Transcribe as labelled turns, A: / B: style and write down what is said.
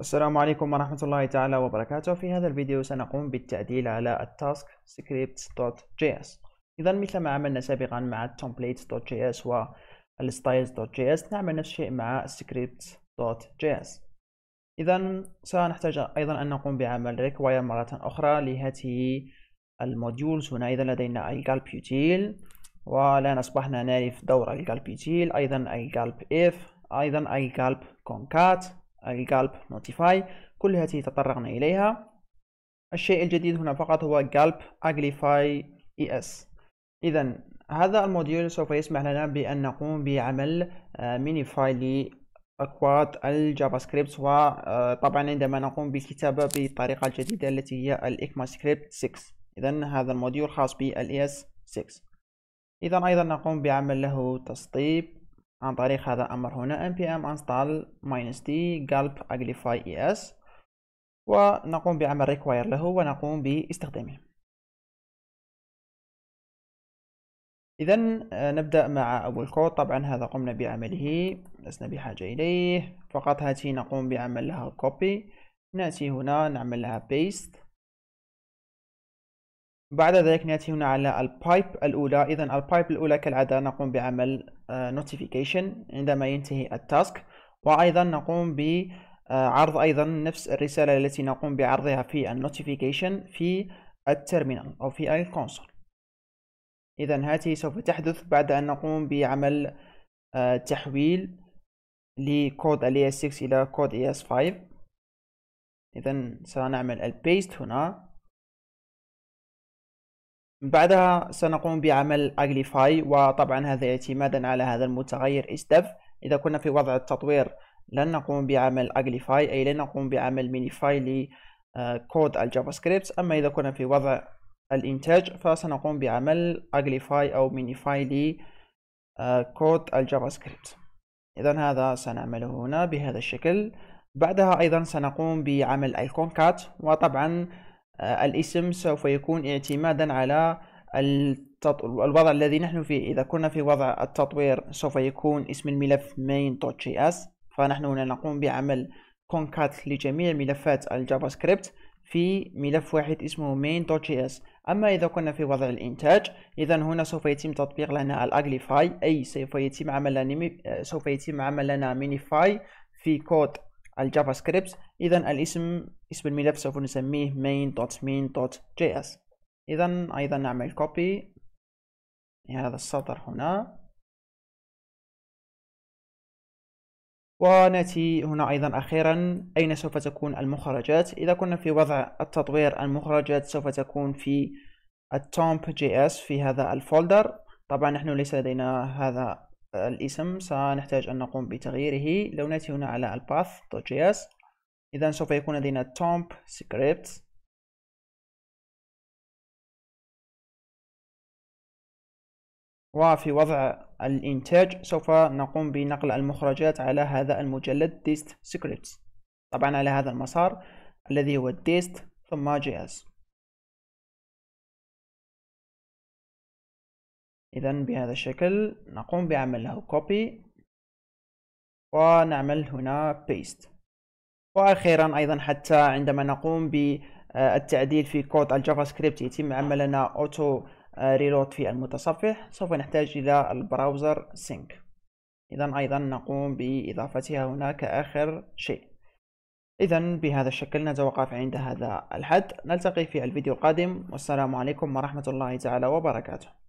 A: السلام عليكم ورحمة الله تعالى وبركاته في هذا الفيديو سنقوم بالتعديل على التاسك scripts.js إذا مثل ما عملنا سابقا مع templates.js والstyles.js نعمل نفس الشيء مع scripts.js إذا سنحتاج أيضا أن نقوم بعمل require مرة أخرى لهذه الموديولز هنا إذا لدينا الجالبيوتيل والآن أصبحنا نعرف دور الجالبيوتيل أيضا الجالب if أيضا الجالب concat الجالب نوتيفاي كل هذه تطرقنا إليها الشيء الجديد هنا فقط هو جالب أجليفاي إي إس إذا هذا الموديول سوف يسمح لنا بأن نقوم بعمل مينيفاي آه، لأكواد الجافا سكريبت وطبعا آه، عندما نقوم بالكتابة بالطريقة الجديدة التي هي الإكما سكريبت 6 إذا هذا الموديول خاص بالإي إس 6 إذا أيضا نقوم بعمل له تسطيب عن طريق هذا الأمر هنا npm install d gulp aglify es ونقوم بعمل require له ونقوم باستخدامه إذا آه، نبدأ مع أول كود طبعا هذا قمنا بعمله لسنا بحاجة إليه فقط هاتي نقوم بعمل لها copy نأتي هنا نعمل لها paste بعد ذلك نأتي هنا على البايب الأولى إذا البايب الأولى كالعادة نقوم بعمل آه، notification عندما ينتهي التاسك وأيضا نقوم بعرض آه، أيضا نفس الرسالة التي نقوم بعرضها في النوتيفيكيشن في الترمينال أو في الكونسول إذا هذه سوف تحدث بعد أن نقوم بعمل آه، تحويل لكود es 6 إلى كود ES5 إذا سنعمل البيست هنا بعدها سنقوم بعمل اجليفاي وطبعا هذا اعتمادا على هذا المتغير استف اذا كنا في وضع التطوير لن نقوم بعمل اجليفاي اي لن نقوم بعمل مينيفاي لكود آه، الجافا سكريبت اما اذا كنا في وضع الانتاج فسنقوم بعمل اجليفاي او مينيفاي لكود آه، الجافا سكريبت اذا هذا سنعمله هنا بهذا الشكل بعدها ايضا سنقوم بعمل ايكون كات وطبعا آه، الاسم سوف يكون اعتمادا على الوضع الذي نحن فيه إذا كنا في وضع التطوير سوف يكون اسم الملف main.js فنحن هنا نقوم بعمل concat لجميع ملفات الجافا سكريبت في ملف واحد اسمه main.js أما إذا كنا في وضع الإنتاج إذا هنا سوف يتم تطبيق لنا الأجليفاي أي سوف يتم عمل لنا آه، سوف يتم عمل لنا مينيفاي في كود الجافا سكريبت اذا الاسم اسم الملف سوف نسميه main.main.js اذا ايضا نعمل كوبي لهذا السطر هنا ونأتي هنا أيضا أخيرا أين سوف تكون المخرجات إذا كنا في وضع التطوير المخرجات سوف تكون في التومب جي اس في هذا الفولدر طبعا نحن ليس لدينا هذا الاسم سنحتاج أن نقوم بتغييره لو نأتي هنا على الباث.js إذا سوف يكون لدينا تومب script
B: وفي وضع
A: الإنتاج سوف نقوم بنقل المخرجات على هذا المجلد dist scripts طبعا على هذا المسار الذي هو dist ثم js
B: اذا بهذا الشكل
A: نقوم بعمل له copy ونعمل هنا paste واخيرا ايضا حتى عندما نقوم بالتعديل في كود الجافا سكريبت يتم عملنا اوتو ريلود في المتصفح سوف نحتاج الى البراوزر سينك اذا ايضا نقوم باضافتها هنا كاخر شيء اذا بهذا الشكل نتوقف عند هذا الحد نلتقي في الفيديو القادم والسلام عليكم ورحمه الله تعالى وبركاته